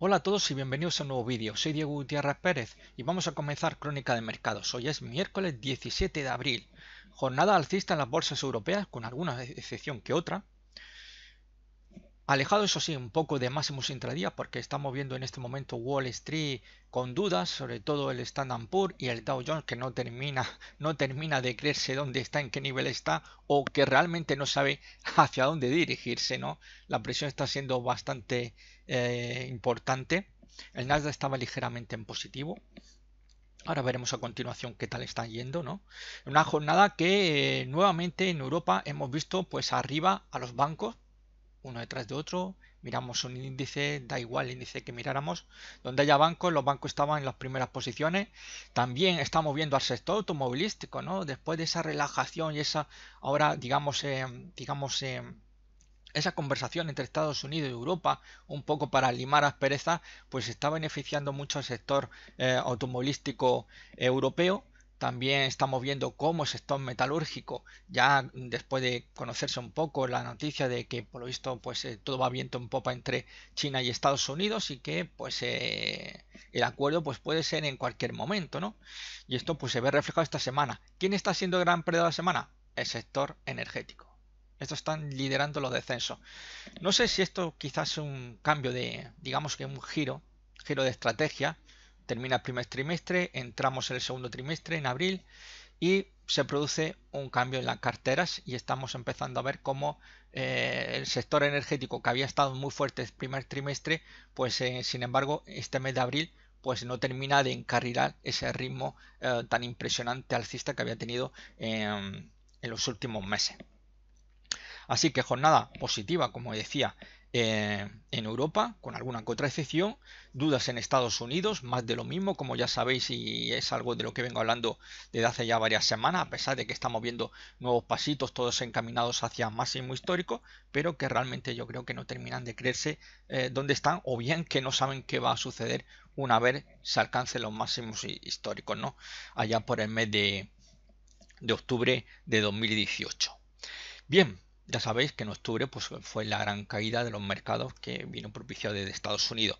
Hola a todos y bienvenidos a un nuevo vídeo, soy Diego Gutiérrez Pérez y vamos a comenzar Crónica de Mercados. Hoy es miércoles 17 de abril, jornada alcista en las bolsas europeas con alguna excepción que otra, Alejado eso sí un poco de máximos intradía porque estamos viendo en este momento Wall Street con dudas, sobre todo el Standard Poor's y el Dow Jones que no termina, no termina de creerse dónde está, en qué nivel está o que realmente no sabe hacia dónde dirigirse, ¿no? La presión está siendo bastante eh, importante. El Nasdaq estaba ligeramente en positivo. Ahora veremos a continuación qué tal están yendo, ¿no? Una jornada que eh, nuevamente en Europa hemos visto pues arriba a los bancos uno detrás de otro, miramos un índice, da igual el índice que miráramos, donde haya bancos, los bancos estaban en las primeras posiciones, también estamos viendo al sector automovilístico, ¿no? Después de esa relajación y esa, ahora digamos, eh, digamos, eh, esa conversación entre Estados Unidos y Europa, un poco para limar asperezas, pues está beneficiando mucho al sector eh, automovilístico europeo, también estamos viendo cómo el sector metalúrgico, ya después de conocerse un poco la noticia de que por lo visto pues eh, todo va viento en popa entre China y Estados Unidos y que pues eh, el acuerdo pues puede ser en cualquier momento, ¿no? Y esto pues se ve reflejado esta semana. ¿Quién está siendo gran perdedor de la semana? El sector energético. Estos están liderando los descensos. No sé si esto quizás es un cambio de, digamos que un giro, giro de estrategia termina el primer trimestre, entramos en el segundo trimestre, en abril, y se produce un cambio en las carteras y estamos empezando a ver cómo eh, el sector energético que había estado muy fuerte el primer trimestre, pues eh, sin embargo este mes de abril pues no termina de encarrilar ese ritmo eh, tan impresionante alcista que había tenido en los últimos meses. Así que jornada positiva, como decía, eh, en Europa, con alguna contraexcepción, dudas en Estados Unidos, más de lo mismo, como ya sabéis, y es algo de lo que vengo hablando desde hace ya varias semanas, a pesar de que estamos viendo nuevos pasitos, todos encaminados hacia máximo histórico, pero que realmente yo creo que no terminan de creerse eh, dónde están, o bien que no saben qué va a suceder una vez se alcancen los máximos históricos, ¿no? Allá por el mes de, de octubre de 2018. Bien, ya sabéis que en octubre pues, fue la gran caída de los mercados que vino propiciado desde Estados Unidos.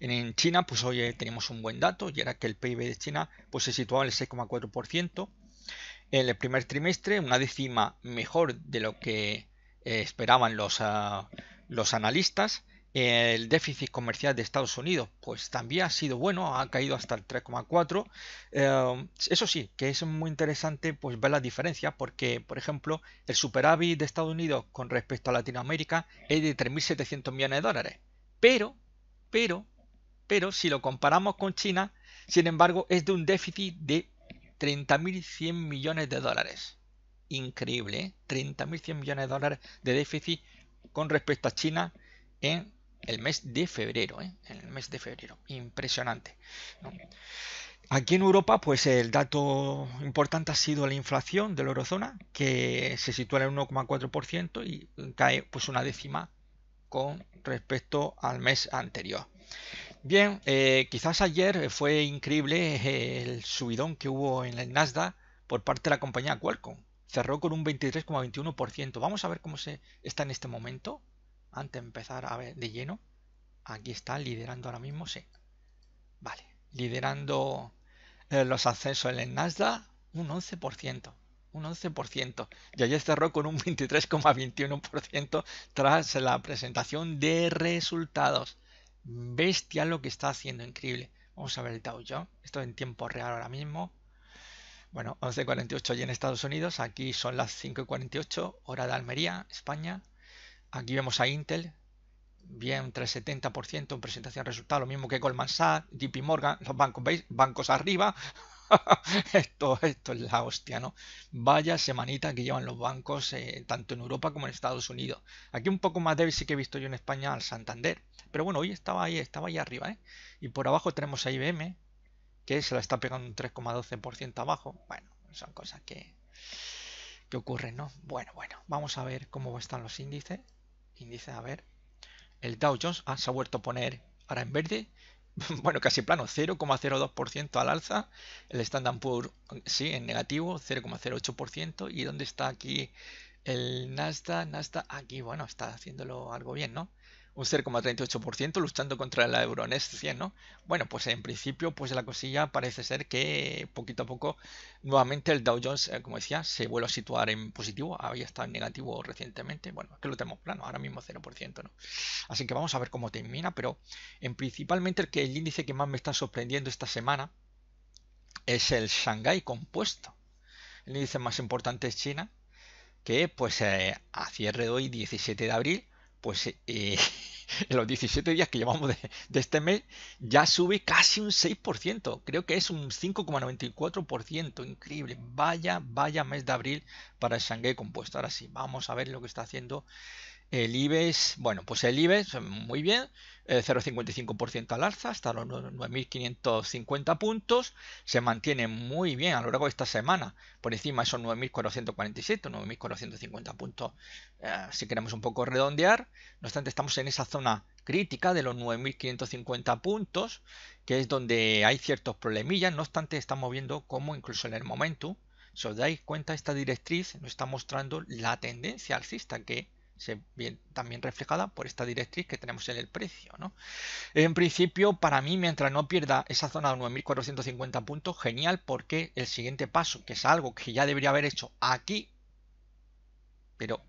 En China, pues hoy eh, tenemos un buen dato y era que el PIB de China pues, se situaba en el 6,4% en el primer trimestre, una décima mejor de lo que eh, esperaban los, ah, los analistas el déficit comercial de Estados Unidos, pues también ha sido bueno, ha caído hasta el 3,4. Eh, eso sí, que es muy interesante pues ver la diferencia porque, por ejemplo, el superávit de Estados Unidos con respecto a Latinoamérica es de 3.700 millones de dólares. Pero, pero, pero, si lo comparamos con China, sin embargo, es de un déficit de 30.100 millones de dólares. Increíble, ¿eh? 30.100 millones de dólares de déficit con respecto a China en el mes de febrero, ¿eh? el mes de febrero, impresionante. Aquí en Europa, pues el dato importante ha sido la inflación de la eurozona, que se sitúa en el 1,4% y cae pues una décima con respecto al mes anterior. Bien, eh, quizás ayer fue increíble eh, el subidón que hubo en el Nasdaq por parte de la compañía Qualcomm. Cerró con un 23,21%. Vamos a ver cómo se está en este momento antes de empezar a ver de lleno, aquí está liderando ahora mismo, sí. Vale, liderando eh, los accesos en el Nasdaq un 11%, un 11%. Y ayer cerró con un 23,21% tras la presentación de resultados. Bestia lo que está haciendo, increíble. Vamos a ver el Dow Jones, esto en tiempo real ahora mismo. Bueno, 11.48 y en Estados Unidos, aquí son las 5.48, hora de Almería, España. Aquí vemos a Intel, bien 3,70% en presentación resultado, lo mismo que Goldman Sachs, JP Morgan, los bancos, ¿veis? Bancos arriba. esto, esto es la hostia, ¿no? Vaya semanita que llevan los bancos, eh, tanto en Europa como en Estados Unidos. Aquí un poco más débil sí que he visto yo en España al Santander. Pero bueno, hoy estaba ahí, estaba ahí arriba, ¿eh? Y por abajo tenemos a IBM, que se la está pegando un 3,12% abajo. Bueno, son cosas que, que ocurren, ¿no? Bueno, bueno, vamos a ver cómo están los índices índice a ver, el Dow Jones ah, se ha vuelto a poner ahora en verde, bueno, casi plano, 0,02% al alza, el Standard Poor's sí, en negativo, 0,08%, y dónde está aquí el Nasdaq, Nasdaq aquí, bueno, está haciéndolo algo bien, ¿no? un 0,38% luchando contra la Euronext 100, ¿no? Bueno, pues en principio, pues la cosilla parece ser que poquito a poco nuevamente el Dow Jones, eh, como decía, se vuelve a situar en positivo, había estado en negativo recientemente, bueno, es que lo tenemos plano, ahora mismo 0%, ¿no? Así que vamos a ver cómo termina, pero en principalmente el, que el índice que más me está sorprendiendo esta semana es el Shanghai compuesto. El índice más importante es China, que pues eh, a cierre de hoy, 17 de abril, pues eh, en los 17 días que llevamos de, este mes, ya sube casi un 6%. Creo que es un 5,94%. Increíble. Vaya, vaya mes de abril para el Shanghai compuesto. Ahora sí, vamos a ver lo que está haciendo el IBEX, bueno, pues el IBEX, muy bien, 0,55% eh, al alza hasta los 9.550 puntos. Se mantiene muy bien a lo largo de esta semana, por encima esos 9.447, 9.450 puntos, eh, si queremos un poco redondear. No obstante, estamos en esa zona crítica de los 9.550 puntos, que es donde hay ciertos problemillas. No obstante, estamos viendo cómo incluso en el momento, si os dais cuenta, esta directriz nos está mostrando la tendencia alcista que se bien, también reflejada por esta directriz que tenemos en el precio. En principio, para mí, mientras no pierda esa zona de 9.450 puntos, genial, porque el siguiente paso, que es algo que ya debería haber hecho aquí, pero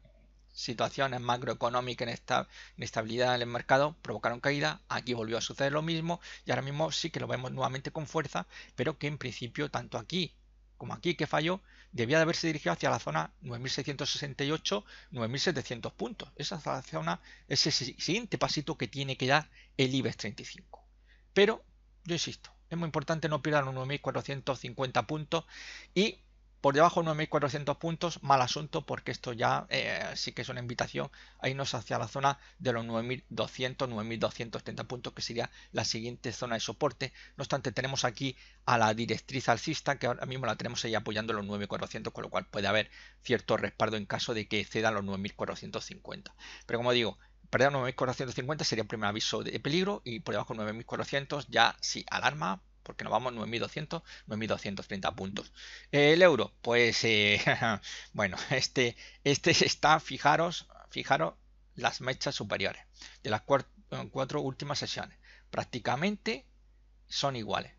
situaciones macroeconómicas, en esta inestabilidad en el mercado, provocaron caída, aquí volvió a suceder lo mismo y ahora mismo sí que lo vemos nuevamente con fuerza, pero que en principio tanto aquí como aquí que falló, debía de haberse dirigido hacia la zona 9.668-9.700 puntos. Esa es la zona, ese siguiente pasito que tiene que dar el IBEX 35. Pero, yo insisto, es muy importante no pierdan los 9.450 puntos y por debajo 9.400 puntos, mal asunto porque esto ya eh, sí que es una invitación a irnos hacia la zona de los 9.200, 9.230 puntos que sería la siguiente zona de soporte. No obstante, tenemos aquí a la directriz alcista que ahora mismo la tenemos ahí apoyando los 9.400, con lo cual puede haber cierto respaldo en caso de que ceda los 9.450. Pero como digo, perder 9.450 sería el primer aviso de peligro y por debajo 9.400 ya sí alarma porque nos vamos 9.200, 9.230 puntos. El euro, pues eh, bueno, este, este está, fijaros, fijaros las mechas superiores de las cuatro, eh, cuatro últimas sesiones. Prácticamente son iguales.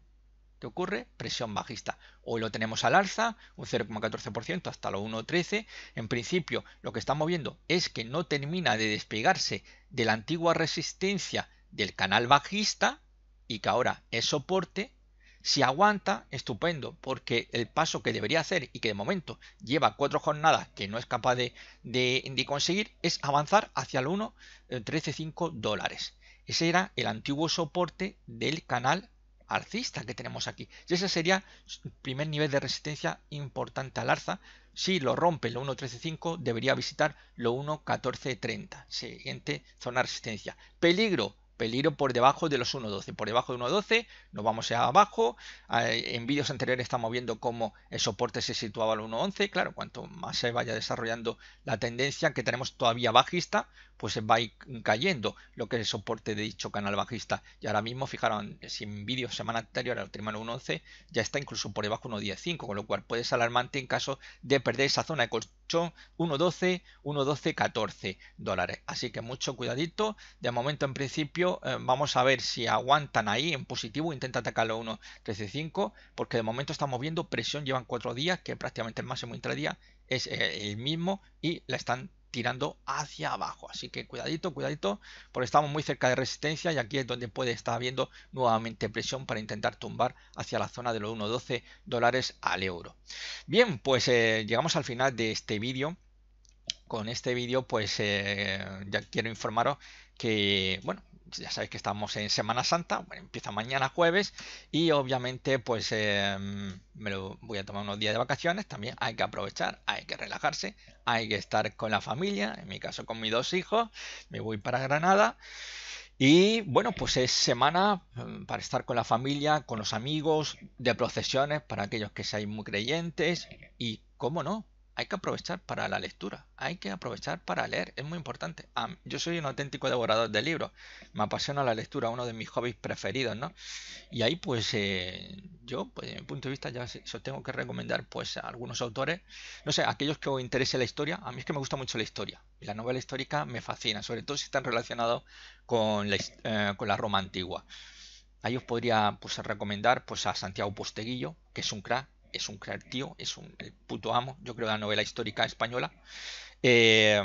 ¿Qué ocurre? Presión bajista. Hoy lo tenemos al alza, un 0,14% hasta los 1,13. En principio, lo que estamos viendo es que no termina de despegarse de la antigua resistencia del canal bajista y que ahora es soporte si aguanta, estupendo, porque el paso que debería hacer y que de momento lleva cuatro jornadas que no es capaz de, conseguir es avanzar hacia el 1.135 eh, dólares. Ese era el antiguo soporte del canal arcista que tenemos aquí. Y ese sería el primer nivel de resistencia importante al arza. Si lo rompe lo 1.13.5 debería visitar lo 1.14.30, siguiente zona de resistencia. Peligro peligro por debajo de los 1.12. Por debajo de 1.12 nos vamos a abajo. Ah, en vídeos anteriores estamos viendo cómo el soporte se situaba al 1.11. Claro, cuanto más se vaya desarrollando la tendencia que tenemos todavía bajista, pues va a ir cayendo lo que es el soporte de dicho canal bajista. Y ahora mismo, fijaron, sin en vídeo semana anterior al trimano 1.11 ya está incluso por debajo 115 con lo cual puede ser alarmante en caso de perder esa zona de colchón 1.12, 1.12, 14 dólares. Así que mucho cuidadito. De momento, en principio, eh, vamos a ver si aguantan ahí en positivo, intenta atacar los 1.13.5, porque de momento estamos viendo presión, llevan 4 días, que prácticamente el máximo intradía es eh, el mismo y la están tirando hacia abajo. Así que cuidadito, cuidadito, porque estamos muy cerca de resistencia y aquí es donde puede estar habiendo nuevamente presión para intentar tumbar hacia la zona de los 1,12 dólares al euro. Bien, pues eh, llegamos al final de este vídeo. Con este vídeo pues eh, ya quiero informaros que, bueno, ya sabéis que estamos en Semana Santa, empieza mañana jueves y obviamente pues em, me lo voy a tomar unos días de vacaciones, también hay que aprovechar, hay que relajarse, hay que estar con la familia, en mi caso con mis dos hijos, me voy para Granada y bueno pues es semana mm, para estar con la familia, con los amigos, de procesiones para aquellos que seáis muy creyentes y cómo no, hay que aprovechar para la lectura, hay que aprovechar para leer, es muy importante. Ah, yo soy un auténtico devorador de libros, me apasiona la lectura, uno de mis hobbies preferidos, ¿no? Y ahí pues eh, yo, pues desde mi punto de vista, ya os tengo que recomendar pues a algunos autores, no sé, aquellos que os interese la historia, a mí es que me gusta mucho la historia, la novela histórica me fascina, sobre todo si están relacionados con la, eh, Roma antigua. Ahí os podría pues, recomendar pues, a Santiago Posteguillo, que es un crack, es un crack tío, es un el puto amo, yo creo, de la novela histórica española. Eh,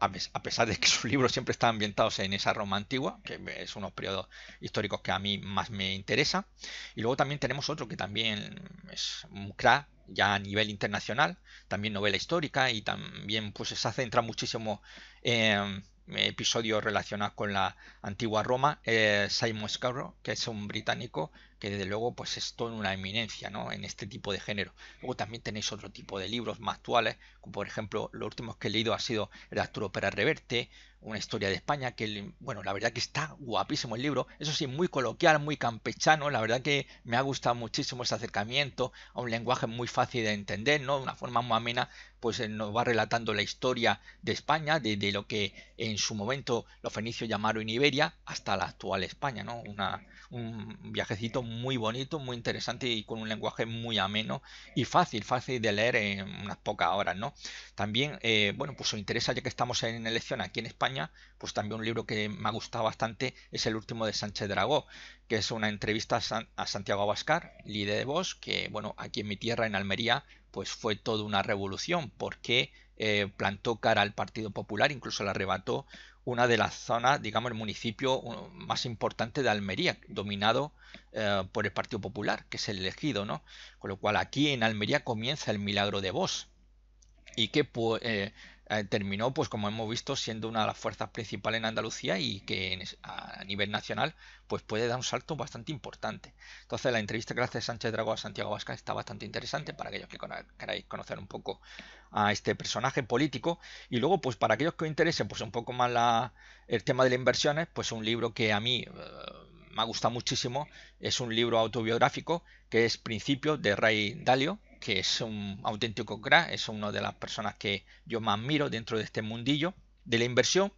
a pesar de que sus libros siempre están ambientados en esa Roma antigua, que es unos periodos históricos que a mí más me interesa. Y luego también tenemos otro que también es un crack ya a nivel internacional, también novela histórica y también pues se centra muchísimo en eh, ...episodio relacionados con la antigua Roma, eh, Simon Scarrow, que es un británico que desde luego pues es en una eminencia ¿no? en este tipo de género. Luego también tenéis otro tipo de libros más actuales, como por ejemplo los últimos que he leído ha sido el Arturo Reverte, una historia de España, que bueno, la verdad que está guapísimo el libro, eso sí, muy coloquial, muy campechano, la verdad que me ha gustado muchísimo ese acercamiento a un lenguaje muy fácil de entender, ¿no? De una forma muy amena, pues eh, nos va relatando la historia de España, desde lo que en su momento los fenicios llamaron Iberia hasta la actual España, ¿no? un viajecito muy bonito, muy interesante y con un lenguaje muy ameno y fácil, fácil de leer en unas pocas horas, ¿no? También, eh, bueno, pues os interesa ya que estamos en elección aquí en España, pues también un libro que me ha gustado bastante es el último de Sánchez Dragó, que es una entrevista a, Santiago Abascar, líder de Vox, que bueno, aquí en mi tierra, en Almería, pues fue toda una revolución, porque eh, plantó cara al Partido Popular, incluso le arrebató una de las zonas, digamos, el municipio más importante de Almería, dominado eh, por el Partido Popular, que es el elegido, ¿no? Con lo cual aquí en Almería comienza el milagro de Vox y que pues, eh, eh, terminó, pues como hemos visto, siendo una de las fuerzas principales en Andalucía y que a, nivel nacional pues puede dar un salto bastante importante. Entonces la entrevista que hace Sánchez Dragó a Santiago Vázquez está bastante interesante para aquellos que queráis conocer un poco a este personaje político. Y luego, pues para aquellos que os interese pues un poco más el tema de las inversiones, pues un libro que a mí... Eh, me ha gustado muchísimo. Es un libro autobiográfico que es Principios de Ray Dalio, que es un auténtico crack, es una de las personas que yo más miro dentro de este mundillo de la inversión.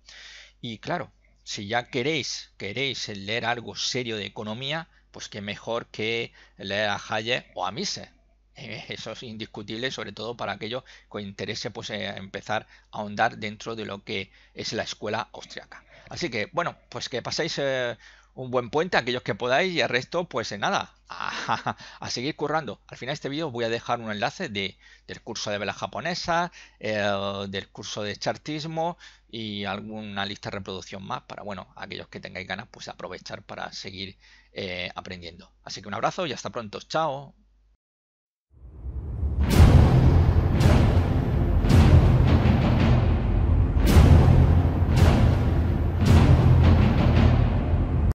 Y claro, si ya queréis, queréis leer algo serio de economía, pues qué mejor que leer a Hayek o a Mises. Eh, eso es indiscutible, sobre todo para aquellos que interese pues, eh, empezar a ahondar dentro de lo que es la escuela austriaca. Así que, bueno, pues que paséis eh, un buen puente, aquellos que podáis, y el resto, pues nada, a, seguir currando. Al final de este vídeo os voy a dejar un enlace del curso de vela japonesa, eh, del curso de chartismo y alguna lista de reproducción más para, bueno, aquellos que tengáis ganas, pues aprovechar para seguir eh, aprendiendo. Así que un abrazo y hasta pronto. Chao.